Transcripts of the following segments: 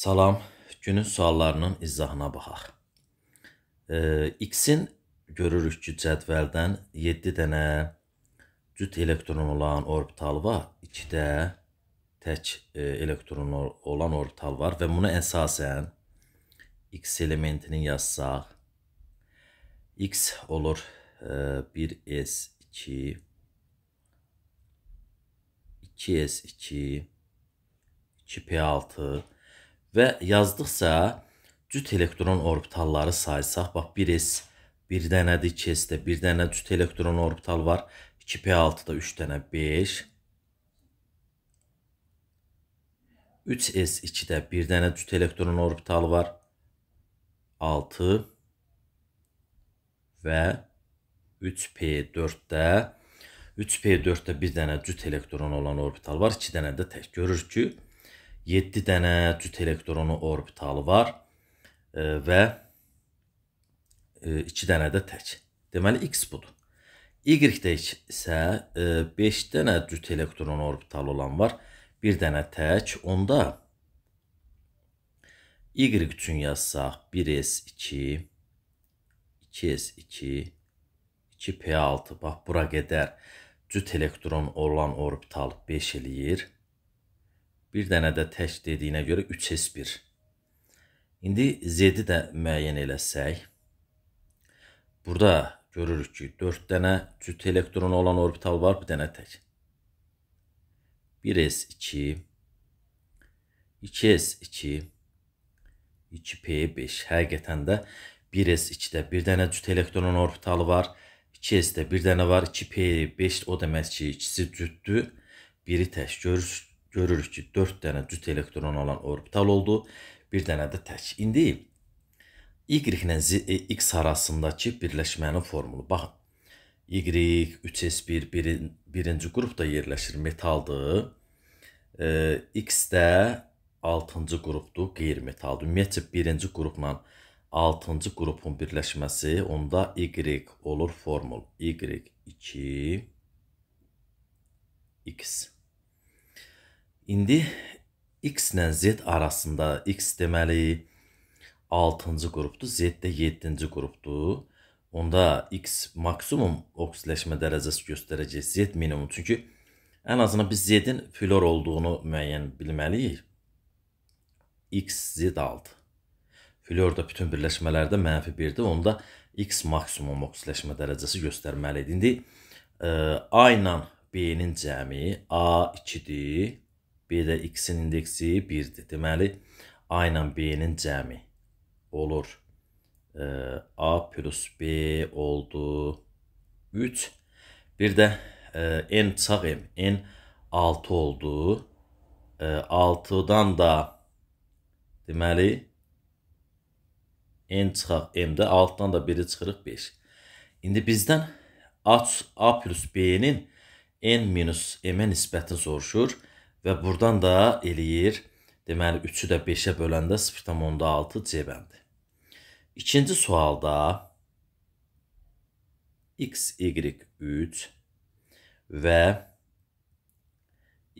Salam, günün suallarının izahına baxaq. E, X-in görürük ki, cədvəldən 7 dənə cüt elektron olan orbital var, 2 də tək e, elektron olan orbital var və buna əsasən X elementini yazsaq, X olur e, 1S2, 2S2, 2P6, Və yazdıqca cüt elektron orbitalları saysaq, bax 1s bir dənədir, 2s-də bir dənə cüt elektron orbital var. 2p6-da 3 dənə 5. 3s2-də bir dənə cüt elektron orbitalı var. 6 və 3p4-də 3p4-də bir dənə cüt elektron olan orbital var. 2 dənə də tək görür ki, 7 dənə cüt elektronu orbitalı var e, və 2 e, dənə də tək. Deməli, x budur. Y-də isə 5 e, dənə cüt elektron orbitalı olan var. 1 dənə tək. Onda Y üçün yazsaq 1s2, 2s2, 2p6. Bax, bura qədər cüt elektron olan orbital 5 eləyir. Bir dənə də tək dediyinə görə 3S1. İndi Z-i də müəyyən eləsək, burada görürük ki, 4 dənə cüt elektronu olan orbital var, bir dənə tək. 1S2, 2S2, 2P5. Həqiqətən də 1S2-də bir dənə cüt elektronun orbitalı var, 2S-də bir dənə var, 2P5 o demək ki, ikisi cütdür, biri tək. Görürsünüz görürük ki, 4 dənə cüt elektron olan orbital oldu, bir dənə də tək. İndi Y ilə Z, e, X arasındakı birləşmənin formulu. Baxın, Y, 3S1 birin, birinci qrupda yerləşir, metaldır. E, X də 6-cı qrupdur, qeyri-metaldır. Ümumiyyətcə, birinci qrupla 6-cı qrupun birləşməsi, onda Y olur formul. Y, 2, X. İndi X ilə Z arasında X deməli 6-cı qrupdur, Z də 7-ci qrupdur. Onda X maksimum oksidləşmə dərəcəsi göstərəcək, Z minimum. Çünki ən azından biz Z-in flor olduğunu müəyyən bilməliyik. X Z 6. Flor da bütün birləşmələrdə mənfi 1-dir. Onda X maksimum oksidləşmə dərəcəsi göstərməlidir. İndi ə, e, A ilə B-nin cəmi A2-dir. B də x-in indeksi 1-dir. Deməli, a ilə b-nin cəmi olur. E, a plus b oldu 3. Bir də e, n çaq m. n 6 oldu. E, 6-dan da deməli n çıxaq m-də 6-dan da 1-i çıxırıq 5. İndi bizdən a, a plus b-nin n minus m-ə nisbətini soruşur. Və burdan da eləyir, deməli 3-ü də 5-ə böləndə 0,6 C bəndi. İkinci sualda x, y 3 və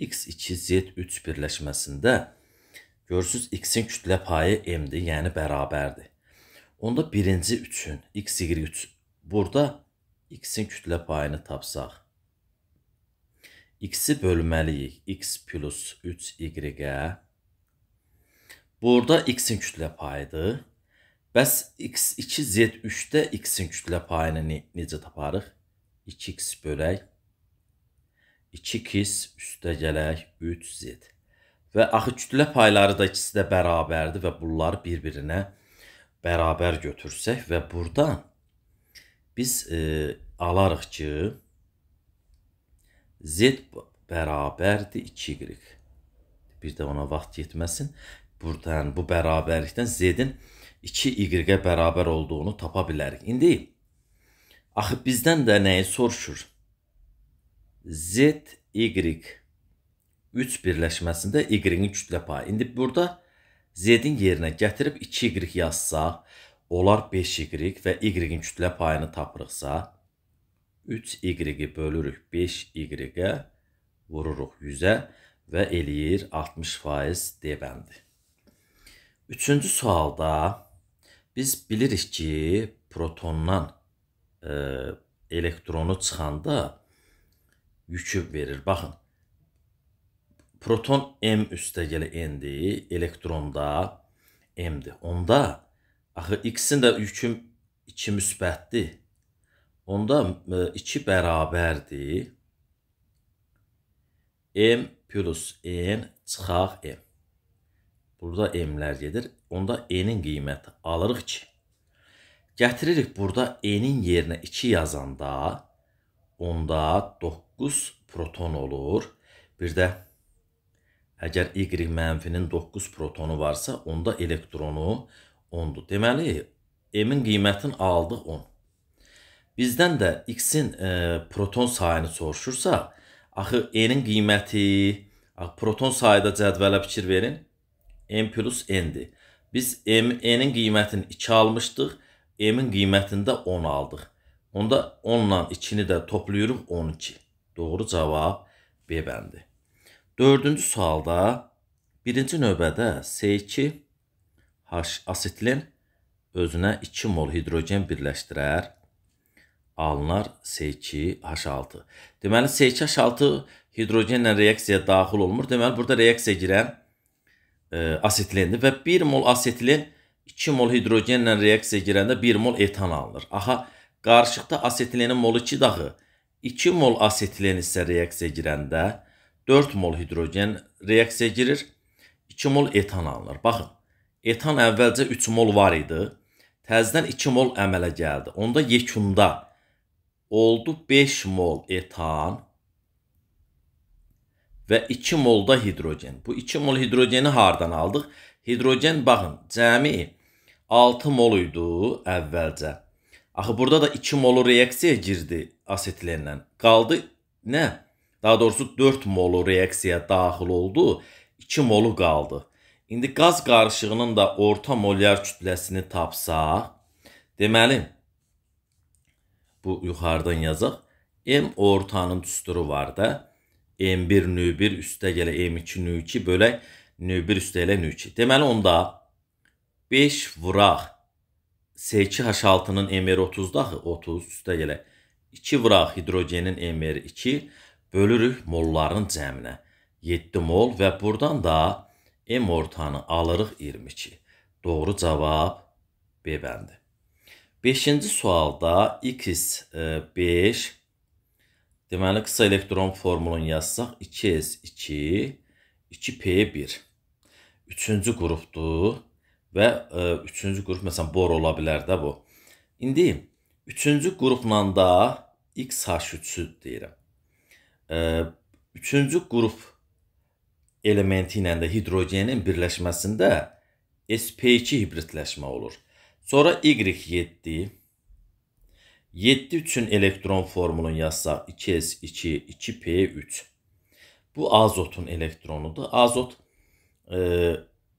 x2, z3 birləşməsində görürsüz x-in kütlə payı m-dir, yəni bərabərdir. Onda birinci üçün x, y3 burada x-in kütlə payını tapsaq, x-i bölməliyik. x plus 3y-ə. Burada x-in kütlə payıdır. Bəs x2, z3-də x-in kütlə payını ne necə taparıq? 2x bölək. 2x üstə gələk 3z. Və axı kütlə payları da ikisi də bərabərdir və bunları bir-birinə bərabər götürsək və burada biz e, alarıq ki, Z bərabərdir 2y. Bir də ona vaxt yetməsin. Buradan bu bərabərlikdən Z-in 2y-ə bərabər olduğunu tapa bilərik. İndi axı bizdən də nəyi soruşur? Z, y 3 birləşməsində y-in kütlə payı. İndi burada z-in yerinə gətirib 2y yazsaq, olar 5y və y-in kütlə payını tapırıqsa, 3y-i bölürük 5y-ə, vururuq 100-ə və eləyir 60% D bəndi. Üçüncü sualda biz bilirik ki, protondan e, elektronu çıxanda yükü verir. Baxın, proton M üstə gələ N-dir, elektronda M-dir. Onda, axı, X-in də yükü 2 müsbətdir. Onda 2 e, bərabərdir. M plus N çıxaq M. Burada M-lər gedir. Onda N-in qiyməti alırıq 2. Gətiririk burada N-in yerinə 2 yazanda, onda 9 proton olur. Bir də əgər Y mənfinin 9 protonu varsa, onda elektronu 10-dur. Deməli, M-in qiymətini aldıq 10. Bizdən də x-in e, proton sayını soruşursa, axı e-nin qiyməti, proton sayı da cədvələ fikir verin. m plus n-dir. Biz m e-nin qiymətini 2 almışdıq, m-in qiymətini də 10 aldıq. Onda 10 ilə 2-ni də toplayırıq 12. Doğru cavab B bəndi. 4-cü sualda birinci növbədə S2 H asitlin özünə 2 mol hidrogen birləşdirər alınar S2H6. Deməli S2H6 hidrogenlə reaksiyaya daxil olmur. Deməli burada reaksiya girən e, asetlendir və 1 mol asetlen 2 mol hidrogenlə reaksiyaya girəndə 1 mol etan alınır. Aha, qarışıqda asetlenin molu 2 dağı. 2 mol asetlen isə reaksiyaya girəndə 4 mol hidrogen reaksiyaya girir. 2 mol etan alınır. Baxın, etan əvvəlcə 3 mol var idi. Təzədən 2 mol əmələ gəldi. Onda yekunda oldu 5 mol etan və 2 mol da hidrogen. Bu 2 mol hidrogeni hardan aldıq? Hidrogen baxın, cəmi 6 mol idi əvvəlcə. Axı burada da 2 molu reaksiyaya girdi asetilənlə. Qaldı nə? Daha doğrusu 4 molu reaksiyaya daxil oldu, 2 molu qaldı. İndi qaz qarışığının da orta molyar kütləsini tapsaq, deməli bu yuxarıdan yazaq. M ortanın düsturu var da. M1 n1 üstə gələ M2 n2 bölək n1 üstə elə n2. Deməli onda 5 vuraq S2H6-nın MR 30-da 30 üstə gələ 2 vuraq hidrogenin MR 2 bölürük molların cəminə. 7 mol və burdan da M ortanı alırıq 22. Doğru cavab B bəndi. Beşinci sualda x 5 e, deməli qısa elektron formulunu yazsaq 2s2 2p1. Üçüncü qrupdur və ə, e, üçüncü qrup məsələn bor ola bilər də bu. İndi üçüncü qrupla da xh3-ü deyirəm. Ə, e, üçüncü qrup elementi ilə də hidrogenin birləşməsində sp2 hibridləşmə olur. Sonra Y7. 7 üçün elektron formulunu yazsaq 2s2 2p3. Bu azotun elektronudur. Azot e,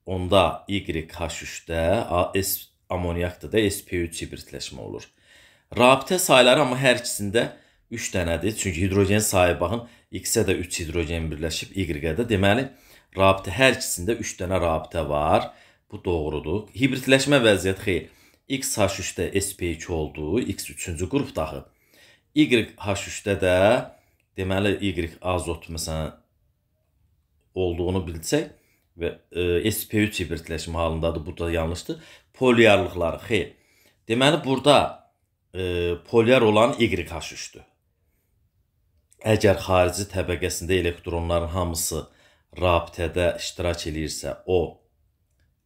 onda YH3-də S amoniakda da SP3 hibritləşmə olur. Rabitə sayları amma hər ikisində 3 dənədir. Çünki hidrogen sayı baxın X-ə də 3 hidrogen birləşib Y-ə də. Deməli rabitə hər ikisində 3 dənə rabitə var. Bu doğrudur. Hibritləşmə vəziyyəti xeyr XH3-də SP2 olduğu X3-cü qrup daxı. YH3-də də deməli Y azot məsələn olduğunu bilsək və e, SP3 hibridləşmə halındadır. Bu da yanlışdır. Polyarlıqları xeyr. Deməli burada e, polyar olan YH3-dür. Əgər xarici təbəqəsində elektronların hamısı rabitədə iştirak eləyirsə, o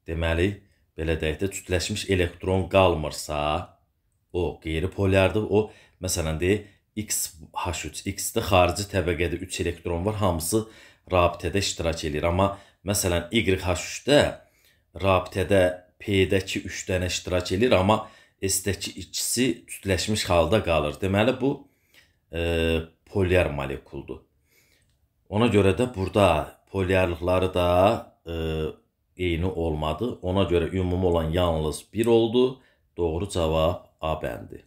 deməli belə deyək də, kütləşmiş elektron qalmırsa, o qeyri-polyardır. O məsələn deyə XH3, X-də xarici təbəqədə 3 elektron var, hamısı rabitədə iştirak eləyir. Amma məsələn YH3-də rabitədə P-dəki 3 dənə iştirak eləyir, amma S-dəki ikisi kütləşmiş halda qalır. Deməli bu e, polyar molekuldur. Ona görə də burada polyarlıqları da e, eyni olmadı. Ona görə ümumi olan yalnız 1 oldu. Doğru cavab A bəndi.